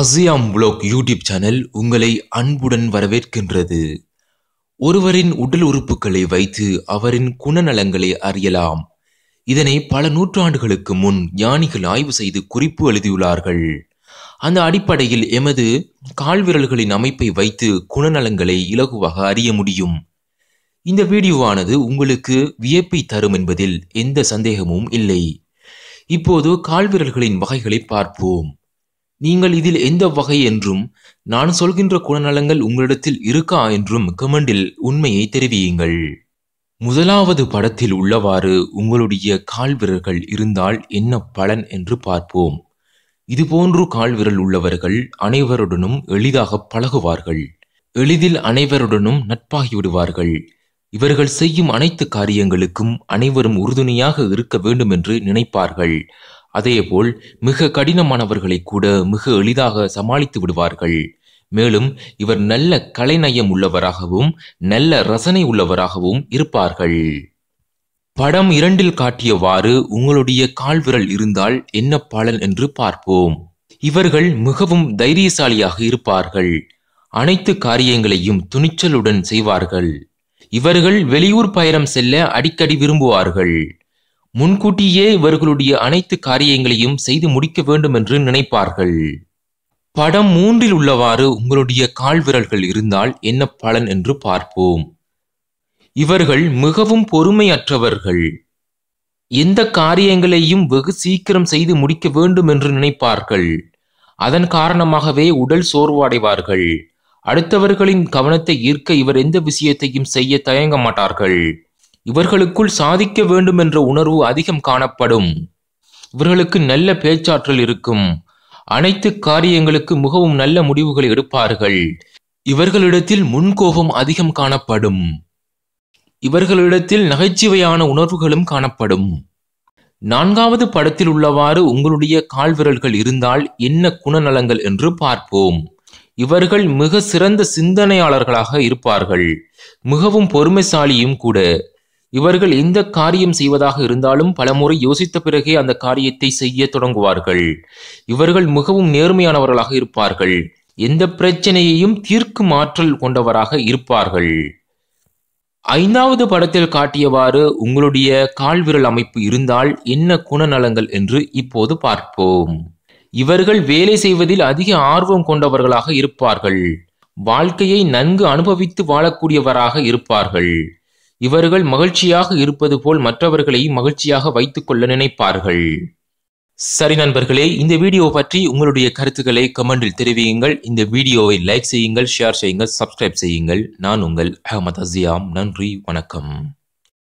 அசியாம் புளோக் YouTube channel உங்களை அன்புடன் வரவேற்கின்றது ஒருவரின் உடல் உறுப்புகளை வைத்து அவரின் குணநலங்களை அறியலாம் இதனை பல நூற்றாண்டுகளுக்கு முன் ஞானிகள் ஆய்வு செய்து குறிப்பு எழுதியுள்ளார்கள் அந்த அடிப்படையில் எமது கால்விரல்களின் அமைப்பை வைத்து குணநலங்களை இலகுவாக அறிய முடியும் இந்த வீடியோவானது உங்களுக்கு வியப்பை தரும் என்பதில் எந்த சந்தேகமும் இல்லை இப்போது கால்விரல்களின் வகைகளை பார்ப்போம் நீங்கள் இதில் எந்த வகை என்றும் நான் சொல்கின்ற குணநலங்கள் உங்களிடத்தில் இருக்கா என்றும் கமெண்டில் உண்மையை தெரிவியுங்கள் முதலாவது படத்தில் உள்ளவாறு உங்களுடைய கால்விரல்கள் இருந்தால் என்ன பலன் என்று பார்ப்போம் இதுபோன்று கால்விரல் உள்ளவர்கள் அனைவருடனும் எளிதாக பழகுவார்கள் எளிதில் அனைவருடனும் நட்பாகிவிடுவார்கள் இவர்கள் செய்யும் அனைத்து காரியங்களுக்கும் அனைவரும் உறுதுணையாக இருக்க வேண்டும் என்று நினைப்பார்கள் அதேபோல் மிக கடினமானவர்களை கூட மிக எளிதாக சமாளித்து விடுவார்கள் மேலும் இவர் நல்ல கலைநயம் உள்ளவராகவும் நல்ல ரசனை உள்ளவராகவும் இருப்பார்கள் படம் இரண்டில் காட்டியவாறு உங்களுடைய கால்விரல் இருந்தால் என்ன பலன் என்று பார்ப்போம் இவர்கள் மிகவும் தைரியசாலியாக இருப்பார்கள் அனைத்து காரியங்களையும் துணிச்சலுடன் செய்வார்கள் இவர்கள் வெளியூர் பயணம் செல்ல அடிக்கடி விரும்புவார்கள் முன்கூட்டியே இவர்களுடைய அனைத்து காரியங்களையும் செய்து முடிக்க வேண்டும் என்று நினைப்பார்கள் படம் மூன்றில் உள்ளவாறு உங்களுடைய கால் விரல்கள் இருந்தால் என்ன பலன் என்று பார்ப்போம் இவர்கள் மிகவும் பொறுமையற்றவர்கள் எந்த காரியங்களையும் வெகு சீக்கிரம் செய்து முடிக்க வேண்டும் என்று நினைப்பார்கள் அதன் காரணமாகவே உடல் சோர்வு அடைவார்கள் அடுத்தவர்களின் கவனத்தை ஈர்க்க இவர் எந்த விஷயத்தையும் செய்ய தயங்க மாட்டார்கள் இவர்களுக்குள் சாதிக்க வேண்டும் என்ற உணர்வு அதிகம் காணப்படும் இவர்களுக்கு நல்ல பேச்சாற்றல் இருக்கும் அனைத்து காரியங்களுக்கு மிகவும் நல்ல முடிவுகளை எடுப்பார்கள் இவர்களிடத்தில் முன்கோபம் அதிகம் காணப்படும் இவர்களிடத்தில் நகைச்சுவையான உணர்வுகளும் காணப்படும் நான்காவது படத்தில் உள்ளவாறு உங்களுடைய கால்விரல்கள் இருந்தால் என்ன குணநலங்கள் என்று பார்ப்போம் இவர்கள் மிக சிறந்த சிந்தனையாளர்களாக இருப்பார்கள் மிகவும் பொறுமைசாலியும் கூட இவர்கள் எந்த காரியம் செய்வதாக இருந்தாலும் பலமுறை யோசித்த பிறகே அந்த காரியத்தை செய்ய தொடங்குவார்கள் இவர்கள் மிகவும் நேர்மையானவர்களாக இருப்பார்கள் எந்த பிரச்சனையையும் தீர்க்கும் ஆற்றல் கொண்டவராக இருப்பார்கள் ஐந்தாவது படத்தில் காட்டியவாறு உங்களுடைய கால்விரல் அமைப்பு இருந்தால் என்ன குணநலங்கள் என்று இப்போது பார்ப்போம் இவர்கள் வேலை செய்வதில் அதிக ஆர்வம் கொண்டவர்களாக இருப்பார்கள் வாழ்க்கையை நன்கு அனுபவித்து வாழக்கூடியவராக இருப்பார்கள் இவர்கள் மகிழ்ச்சியாக இருப்பது போல் மற்றவர்களை மகிழ்ச்சியாக வைத்துக்கொள்ள நினைப்பார்கள் சரி நண்பர்களே இந்த வீடியோ பற்றி உங்களுடைய கருத்துக்களை கமெண்டில் தெரிவியுங்கள் இந்த வீடியோவை லைக் செய்யுங்கள் ஷேர் செய்யுங்கள் சப்ஸ்கிரைப் செய்யுங்கள் நான் உங்கள் அகமது அசியாம் நன்றி வணக்கம்